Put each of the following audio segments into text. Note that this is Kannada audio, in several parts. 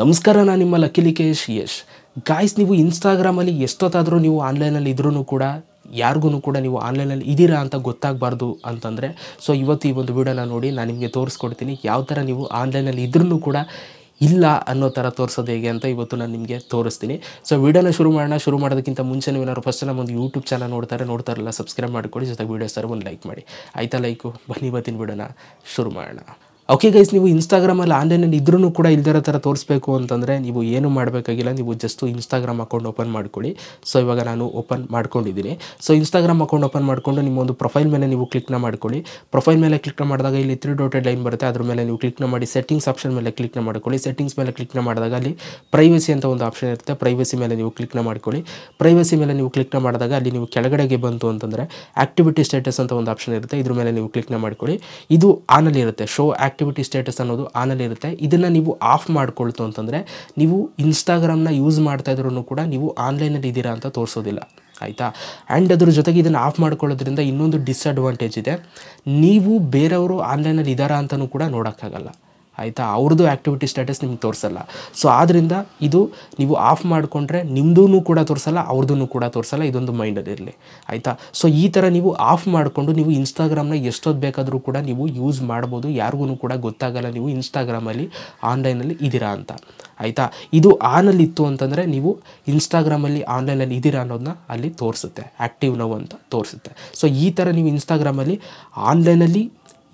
ನಮಸ್ಕಾರ ನಾನು ನಿಮ್ಮ ಲಕ್ಕಿ ಲಿಕೇಶ್ ಯಶ್ ಗಾಯ್ಸ್ ನೀವು ಇನ್ಸ್ಟಾಗ್ರಾಮಲ್ಲಿ ಎಷ್ಟೊತ್ತಾದರೂ ನೀವು ಆನ್ಲೈನಲ್ಲಿ ಇದ್ರೂ ಕೂಡ ಯಾರಿಗೂ ಕೂಡ ನೀವು ಆನ್ಲೈನಲ್ಲಿ ಇದ್ದೀರಾ ಅಂತ ಗೊತ್ತಾಗಬಾರ್ದು ಅಂತಂದರೆ ಸೊ ಇವತ್ತು ಈ ಒಂದು ವಿಡಿಯೋನ ನೋಡಿ ನಾನು ನಿಮಗೆ ತೋರಿಸ್ಕೊಡ್ತೀನಿ ಯಾವ ಥರ ನೀವು ಆನ್ಲೈನಲ್ಲಿ ಇದ್ರೂ ಕೂಡ ಇಲ್ಲ ಅನ್ನೋ ಥರ ತೋರಿಸೋದು ಹೇಗೆ ಅಂತ ಇವತ್ತು ನಾನು ನಿಮಗೆ ತೋರಿಸ್ತೀನಿ ಸೊ ವಿಡಿಯೋನ ಶುರು ಮಾಡೋಣ ಶುರು ಮಾಡೋದಕ್ಕಿಂತ ಮುಂಚೆ ನೀವು ಏನಾದ್ರು ಫಸ್ಟ್ ನಮ್ಮ ಒಂದು ಯೂಟ್ಯೂಬ್ ಚಾನಲ್ ನೋಡ್ತಾರೆ ನೋಡ್ತಾರಲ್ಲ ಸಬ್ಸ್ಕ್ರೈಬ್ ಮಾಡಿಕೊಡಿ ಜೊತೆಗೆ ವೀಡಿಯೋ ಸರ್ ಒಂದು ಲೈಕ್ ಮಾಡಿ ಆಯಿತಾ ಲೈಕು ಬನ್ನಿ ಇವತ್ತಿನ ವಿಡಿಯೋನ ಶುರು ಮಾಡೋಣ ಓಕೆ ಗೈಸ್ ನೀವು ಇನ್ಸ್ಟಾಗ್ರಾಮಲ್ಲಿ ಆನ್ಲೈನಲ್ಲಿ ಇದ್ರೂ ಕೂಡ ಇಲ್ದಿರೋ ಥರ ತೋರಿಸ್ಬೇಕು ಅಂತಂದರೆ ನೀವು ಏನು ಮಾಡಬೇಕಾಗಿಲ್ಲ ನೀವು ಜಸ್ಟು ಇನ್ಸ್ಟಾಗ್ರಾಮ್ ಅಕೌಂಟ್ ಓಪನ್ ಮಾಡ್ಕೊಳ್ಳಿ ಸೊ ಇವಾಗ ನಾನು ಓಪನ್ ಮಾಡ್ಕೊಂಡಿದ್ದೀನಿ ಸೊ ಇನ್ಸ್ಟಾಗ್ರಾಮ್ ಅಕೌಂಟ್ ಓಪನ್ ಮಾಡಿಕೊಂಡು ನಿಮ್ಮ ಒಂದು ಪ್ರೊಫೈಲ್ ಮೇಲೆ ನೀವು ಕ್ಲಿಕ್ನ ಮಾಡ್ಕೊಳ್ಳಿ ಪ್ರೊಫೈಲ್ ಮೇಲೆ ಕ್ಲಿಕ್ನ ಮಾಡಿದಾಗ ಇಲ್ಲಿ ತ್ರೀ ಡೋಟೆಡ್ ಲೈನ್ ಬರುತ್ತೆ ಅದ್ರ ಮೇಲೆ ನೀವು ಕ್ಲಿಕ್ನ ಮಾಡಿ ಸೆಟ್ಟಿಂಗ್ಸ್ ಆಪ್ಷನ್ ಮೇಲೆ ಕ್ಲಿಕ್ನ ಮಾಡ್ಕೊಳ್ಳಿ ಸೆಟ್ಟಿಂಗ್ಸ್ ಮೇಲೆ ಕ್ಲಿಕ್ನ ಮಾಡಿದಾಗ ಅಲ್ಲಿ ಪ್ರೈವಸಿ ಅಂತ ಒಂದು ಆಪ್ಷನ್ ಇರುತ್ತೆ ಪ್ರೈವಸಿ ಮೇಲೆ ನೀವು ಕ್ಲಿಕ್ನ ಮಾಡ್ಕೊಳ್ಳಿ ಪ್ರೈವಸಿ ಮೇಲೆ ನೀವು ಕ್ಲಿಕ್ನ ಮಾಡಿದಾಗ ಅಲ್ಲಿ ನೀವು ಕೆಳಗಡೆಗೆ ಬಂತು ಅಂತಂದರೆ ಆಕ್ಟಿವಿಟಿ ಸ್ಟೇಟಸ್ ಅಂತ ಒಂದು ಆಪ್ಷನ್ ಇರುತ್ತೆ ಇದ್ರ ಮೇಲೆ ನೀವು ಕ್ಲಿಕ್ನ ಮಾಡ್ಕೊಳ್ಳಿ ಇದು ಆನಲ್ಲಿ ಇರುತ್ತೆ ಶೋ ಆ್ಯಕ್ಟ್ ಆಕ್ಟಿವಿಟಿ ಸ್ಟೇಟಸ್ ಅನ್ನೋದು ಆನಲ್ಲಿ ಇರುತ್ತೆ ಇದನ್ನು ನೀವು ಆಫ್ ಮಾಡಿಕೊಳ್ತು ಅಂತಂದರೆ ನೀವು ಇನ್ಸ್ಟಾಗ್ರಾಮ್ನ ಯೂಸ್ ಮಾಡ್ತಾ ಇದ್ರೂ ಕೂಡ ನೀವು ಆನ್ಲೈನಲ್ಲಿ ಇದ್ದೀರಾ ಅಂತ ತೋರಿಸೋದಿಲ್ಲ ಆಯಿತಾ ಆ್ಯಂಡ್ ಅದ್ರ ಜೊತೆಗೆ ಇದನ್ನು ಆಫ್ ಮಾಡ್ಕೊಳ್ಳೋದ್ರಿಂದ ಇನ್ನೊಂದು ಡಿಸ್ಅಡ್ವಾಂಟೇಜ್ ಇದೆ ನೀವು ಬೇರೆಯವರು ಆನ್ಲೈನಲ್ಲಿ ಇದ್ದಾರಾ ಅಂತಲೂ ಕೂಡ ನೋಡೋಕ್ಕಾಗಲ್ಲ ಆಯಿತಾ ಅವ್ರದ್ದು ಆ್ಯಕ್ಟಿವಿಟಿ ಸ್ಟೇಟಸ್ ನಿಮ್ಗೆ ತೋರಿಸಲ್ಲ ಸೊ ಆದ್ದರಿಂದ ಇದು ನೀವು ಆಫ್ ಮಾಡಿಕೊಂಡ್ರೆ ನಿಮ್ಮದೂ ಕೂಡ ತೋರಿಸಲ್ಲ ಅವ್ರದ್ದು ಕೂಡ ತೋರಿಸಲ್ಲ ಇದೊಂದು ಇರಲಿ ಆಯಿತಾ ಸೊ ಈ ಥರ ನೀವು ಆಫ್ ಮಾಡಿಕೊಂಡು ನೀವು ಇನ್ಸ್ಟಾಗ್ರಾಮ್ನ ಎಷ್ಟೊತ್ತು ಬೇಕಾದರೂ ಕೂಡ ನೀವು ಯೂಸ್ ಮಾಡ್ಬೋದು ಯಾರಿಗೂ ಕೂಡ ಗೊತ್ತಾಗಲ್ಲ ನೀವು ಇನ್ಸ್ಟಾಗ್ರಾಮಲ್ಲಿ ಆನ್ಲೈನಲ್ಲಿ ಇದ್ದೀರಾ ಅಂತ ಆಯಿತಾ ಇದು ಆನಲ್ಲಿ ಇತ್ತು ಅಂತಂದರೆ ನೀವು ಇನ್ಸ್ಟಾಗ್ರಾಮಲ್ಲಿ ಆನ್ಲೈನಲ್ಲಿ ಇದ್ದೀರಾ ಅನ್ನೋದನ್ನ ಅಲ್ಲಿ ತೋರಿಸುತ್ತೆ ಆ್ಯಕ್ಟಿವ್ ನೋವು ಅಂತ ತೋರಿಸುತ್ತೆ ಸೊ ಈ ಥರ ನೀವು ಇನ್ಸ್ಟಾಗ್ರಾಮಲ್ಲಿ ಆನ್ಲೈನಲ್ಲಿ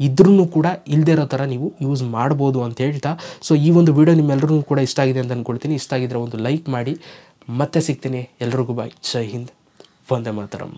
ಇದ್ರೂ ಕೂಡ ಇಲ್ಲದೇ ಇರೋ ಥರ ನೀವು ಯೂಸ್ ಮಾಡ್ಬೋದು ಅಂತ ಹೇಳ್ತಾ ಸೊ ಈ ಒಂದು ವಿಡಿಯೋ ನಿಮ್ಮೆಲ್ಲರಿಗೂ ಕೂಡ ಇಷ್ಟ ಆಗಿದೆ ಅಂತ ಅಂದ್ಕೊಳ್ತೀನಿ ಇಷ್ಟ ಆಗಿದ್ರೆ ಒಂದು ಲೈಕ್ ಮಾಡಿ ಮತ್ತೆ ಸಿಗ್ತೀನಿ ಎಲ್ರಿಗೂ ಬಾಯ್ ಜೈ ಹಿಂದ್ ವಂದೇ ಮಾತರಂ